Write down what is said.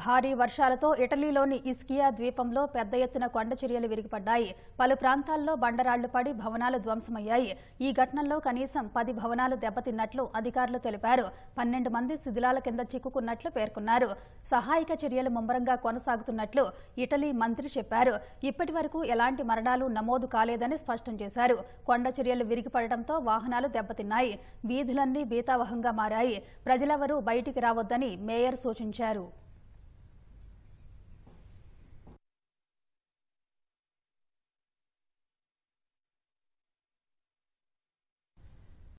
భారీ వర్షాలతో ఇటలీలోని ఇస్కియా ద్వీపంలో పెద్ద ఎత్తున కొండచర్యలు విరిగిపడ్డాయి పలు ప్రాంతాల్లో బండరాళ్లు పడి భవనాలు ధ్వంసమయ్యాయి ఈ ఘటనలో కనీసం పది భవనాలు దెబ్బతిన్నట్లు అధికారులు తెలిపారు పన్నెండు మంది శిథిలాల కింద చిక్కుకున్నట్లు పేర్కొన్నారు సహాయక చర్యలు ముమ్మరంగా కొనసాగుతున్నట్లు ఇటలీ మంత్రి చెప్పారు ఇప్పటి ఎలాంటి మరణాలు నమోదు కాలేదని స్పష్టం చేశారు కొండ చర్యలు విరిగిపడటంతో వాహనాలు దెబ్బతిన్నాయి వీధులన్నీ బీతావహంగా మారాయి ప్రజలెవరూ బయటికి రావద్దని మేయర్ సూచించారు